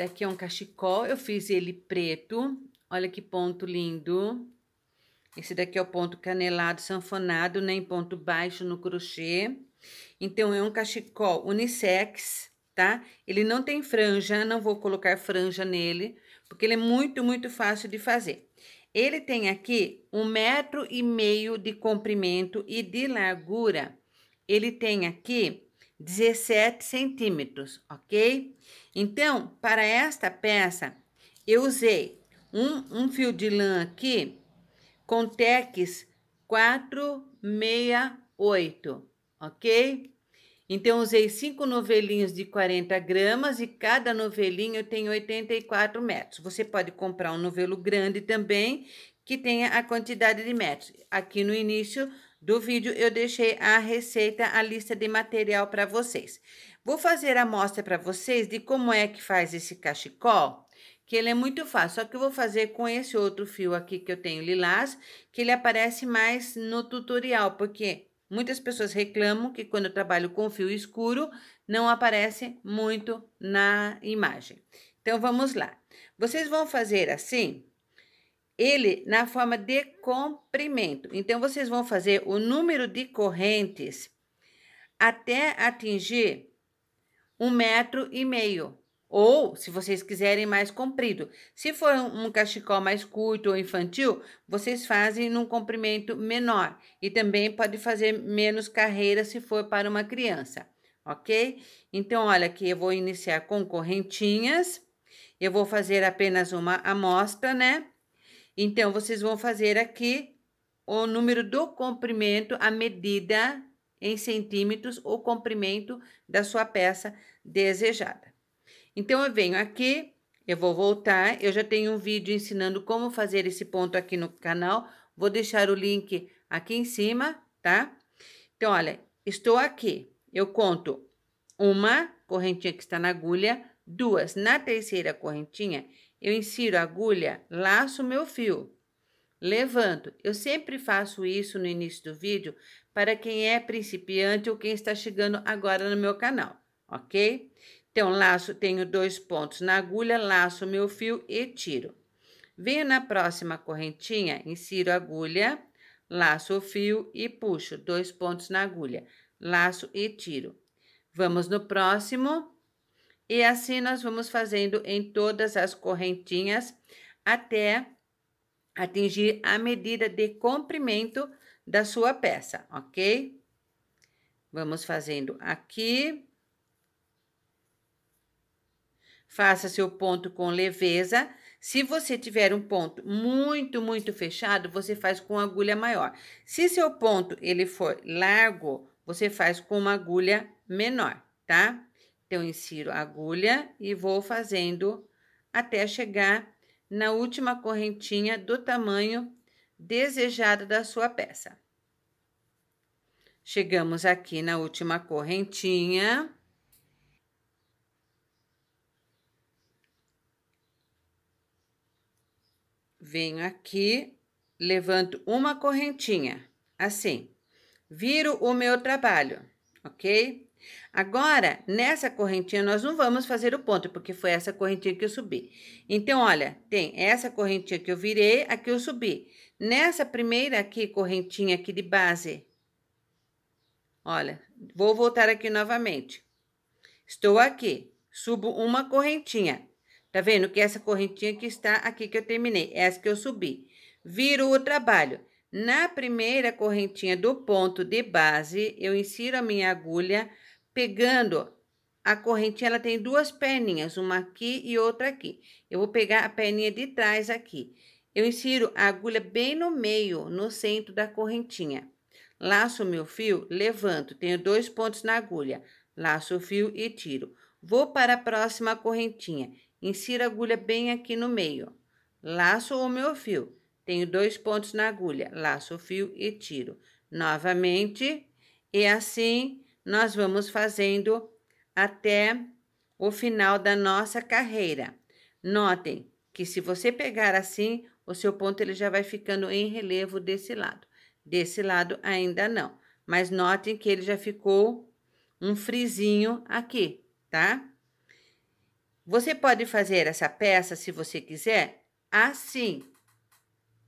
daqui é um cachecol, eu fiz ele preto, olha que ponto lindo. Esse daqui é o ponto canelado, sanfonado, nem né, ponto baixo no crochê. Então, é um cachecol unissex, tá? Ele não tem franja, não vou colocar franja nele, porque ele é muito, muito fácil de fazer. Ele tem aqui um metro e meio de comprimento e de largura. Ele tem aqui 17 centímetros, ok? Então, para esta peça, eu usei um, um fio de lã aqui com tex 468, ok? Então, usei cinco novelinhos de 40 gramas e cada novelinho tem 84 metros. Você pode comprar um novelo grande também, que tenha a quantidade de metros. Aqui no início, do vídeo, eu deixei a receita, a lista de material para vocês. Vou fazer a mostra para vocês de como é que faz esse cachecol, que ele é muito fácil, só que eu vou fazer com esse outro fio aqui que eu tenho lilás, que ele aparece mais no tutorial, porque Muitas pessoas reclamam que quando eu trabalho com fio escuro, não aparece muito na imagem. Então, vamos lá. Vocês vão fazer assim, ele na forma de comprimento. Então, vocês vão fazer o número de correntes até atingir um metro e meio. Ou, se vocês quiserem, mais comprido. Se for um cachecol mais curto ou infantil, vocês fazem num comprimento menor. E também pode fazer menos carreira se for para uma criança, ok? Então, olha aqui, eu vou iniciar com correntinhas. Eu vou fazer apenas uma amostra, né? Então, vocês vão fazer aqui o número do comprimento, a medida em centímetros, o comprimento da sua peça desejada. Então, eu venho aqui, eu vou voltar, eu já tenho um vídeo ensinando como fazer esse ponto aqui no canal, vou deixar o link aqui em cima, tá? Então, olha, estou aqui, eu conto uma correntinha que está na agulha, duas na terceira correntinha eu insiro a agulha, laço o meu fio. Levanto. Eu sempre faço isso no início do vídeo para quem é principiante ou quem está chegando agora no meu canal, ok? Então, laço, tenho dois pontos na agulha, laço meu fio e tiro. Venho na próxima correntinha, insiro a agulha, laço o fio e puxo dois pontos na agulha, laço e tiro. Vamos no próximo. E assim nós vamos fazendo em todas as correntinhas até atingir a medida de comprimento da sua peça, ok? Vamos fazendo aqui. Faça seu ponto com leveza. Se você tiver um ponto muito, muito fechado, você faz com agulha maior. Se seu ponto ele for largo, você faz com uma agulha menor, tá? Então, insiro a agulha e vou fazendo até chegar na última correntinha do tamanho desejado da sua peça. Chegamos aqui na última correntinha. Venho aqui, levanto uma correntinha, assim. Viro o meu trabalho, ok? Agora, nessa correntinha, nós não vamos fazer o ponto, porque foi essa correntinha que eu subi. Então, olha, tem essa correntinha que eu virei, aqui eu subi. Nessa primeira aqui, correntinha aqui de base, olha, vou voltar aqui novamente. Estou aqui, subo uma correntinha. Tá vendo que essa correntinha que está aqui que eu terminei, é essa que eu subi. Viro o trabalho. Na primeira correntinha do ponto de base, eu insiro a minha agulha pegando a correntinha, ela tem duas perninhas, uma aqui e outra aqui. Eu vou pegar a perninha de trás aqui. Eu insiro a agulha bem no meio, no centro da correntinha. Laço meu fio, levanto, tenho dois pontos na agulha. Laço o fio e tiro. Vou para a próxima correntinha. Insiro a agulha bem aqui no meio. Laço o meu fio. Tenho dois pontos na agulha. Laço o fio e tiro. Novamente. E é assim nós vamos fazendo até o final da nossa carreira. Notem que se você pegar assim, o seu ponto ele já vai ficando em relevo desse lado. Desse lado ainda não, mas notem que ele já ficou um frisinho aqui, tá? Você pode fazer essa peça, se você quiser, assim,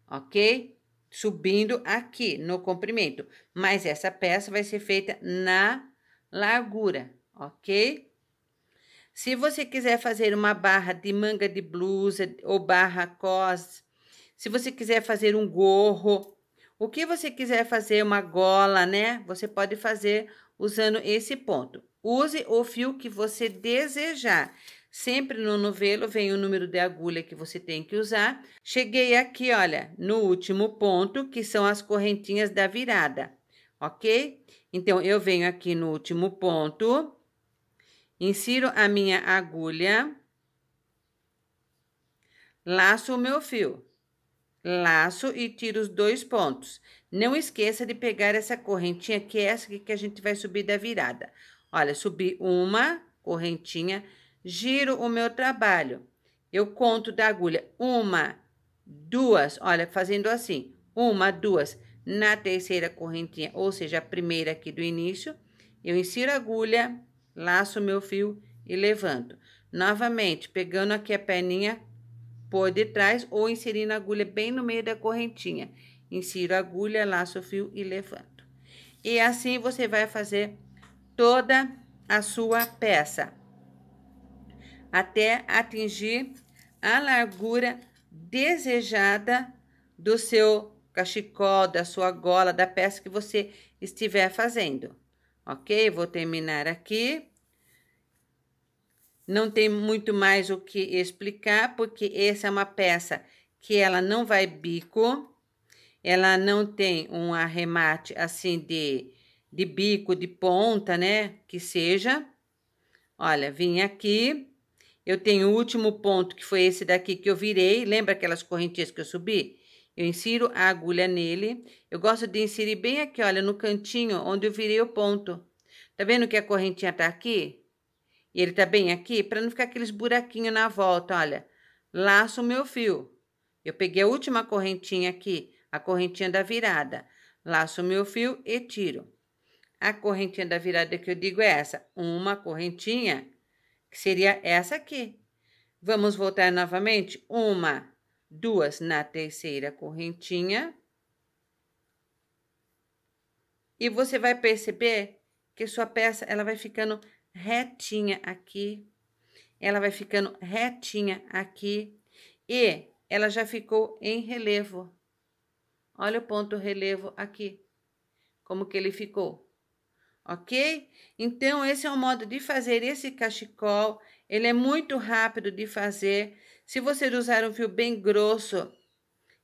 ok? subindo aqui no comprimento, mas essa peça vai ser feita na largura, ok? Se você quiser fazer uma barra de manga de blusa ou barra cos, se você quiser fazer um gorro, o que você quiser fazer, uma gola, né? Você pode fazer usando esse ponto. Use o fio que você desejar. Sempre no novelo vem o número de agulha que você tem que usar. Cheguei aqui, olha, no último ponto, que são as correntinhas da virada, ok? Então, eu venho aqui no último ponto, insiro a minha agulha, laço o meu fio, laço e tiro os dois pontos. Não esqueça de pegar essa correntinha, que é essa que a gente vai subir da virada. Olha, subi uma correntinha, giro o meu trabalho. Eu conto da agulha uma, duas, olha, fazendo assim, uma, duas, na terceira correntinha, ou seja, a primeira aqui do início, eu insiro a agulha, laço meu fio e levanto. Novamente, pegando aqui a perninha por detrás ou inserindo a agulha bem no meio da correntinha. Insiro a agulha, laço o fio e levanto. E assim você vai fazer toda a sua peça até atingir a largura desejada do seu cachecol, da sua gola, da peça que você estiver fazendo. Ok? Vou terminar aqui. Não tem muito mais o que explicar, porque essa é uma peça que ela não vai bico, ela não tem um arremate assim de, de bico, de ponta, né? Que seja. Olha, vim aqui, eu tenho o último ponto, que foi esse daqui que eu virei. Lembra aquelas correntinhas que eu subi? Eu insiro a agulha nele. Eu gosto de inserir bem aqui, olha, no cantinho onde eu virei o ponto. Tá vendo que a correntinha tá aqui? E ele tá bem aqui? Para não ficar aqueles buraquinhos na volta, olha. Laço o meu fio. Eu peguei a última correntinha aqui, a correntinha da virada. Laço o meu fio e tiro. A correntinha da virada que eu digo é essa. Uma correntinha que seria essa aqui. Vamos voltar novamente? Uma, duas na terceira correntinha. E você vai perceber que sua peça ela vai ficando retinha aqui, ela vai ficando retinha aqui e ela já ficou em relevo. Olha o ponto relevo aqui, como que ele ficou ok? Então, esse é o modo de fazer esse cachecol. Ele é muito rápido de fazer. Se você usar um fio bem grosso,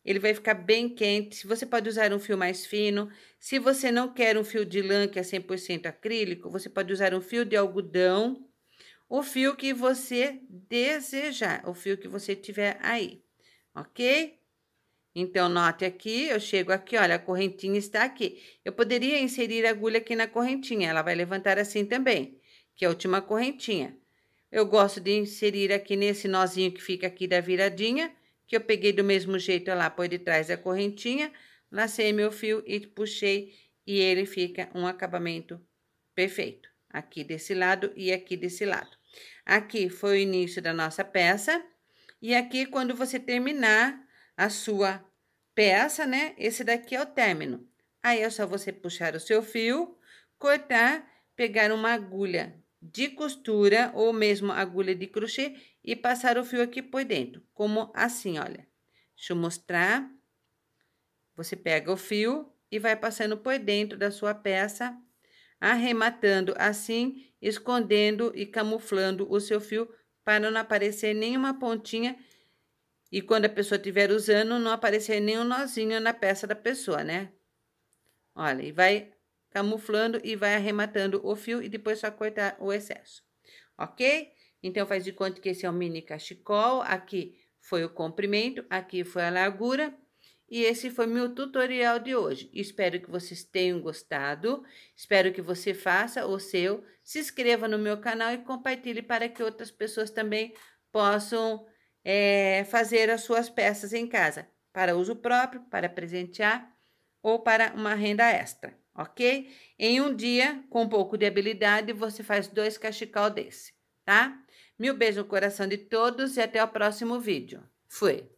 ele vai ficar bem quente. Se você pode usar um fio mais fino, se você não quer um fio de lã que é 100% acrílico, você pode usar um fio de algodão, o fio que você desejar, o fio que você tiver aí, ok? Então, note aqui, eu chego aqui, olha, a correntinha está aqui. Eu poderia inserir a agulha aqui na correntinha, ela vai levantar assim também, que é a última correntinha. Eu gosto de inserir aqui nesse nozinho que fica aqui da viradinha, que eu peguei do mesmo jeito, lá, põe de trás da correntinha, lacei meu fio e puxei, e ele fica um acabamento perfeito. Aqui desse lado e aqui desse lado. Aqui foi o início da nossa peça, e aqui quando você terminar a sua peça, né? Esse daqui é o término. Aí é só você puxar o seu fio, cortar, pegar uma agulha de costura ou mesmo agulha de crochê e passar o fio aqui por dentro, como assim, olha. Deixa eu mostrar. Você pega o fio e vai passando por dentro da sua peça, arrematando assim, escondendo e camuflando o seu fio para não aparecer nenhuma pontinha e quando a pessoa estiver usando, não aparecer nenhum nozinho na peça da pessoa, né? Olha, e vai camuflando e vai arrematando o fio e depois só cortar o excesso, ok? Então, faz de conta que esse é o um mini cachecol, aqui foi o comprimento, aqui foi a largura. E esse foi meu tutorial de hoje. Espero que vocês tenham gostado. Espero que você faça o seu. Se inscreva no meu canal e compartilhe para que outras pessoas também possam é, fazer as suas peças em casa, para uso próprio, para presentear ou para uma renda extra, ok? Em um dia, com um pouco de habilidade, você faz dois cachecol desse, tá? Mil beijos no coração de todos e até o próximo vídeo. Fui!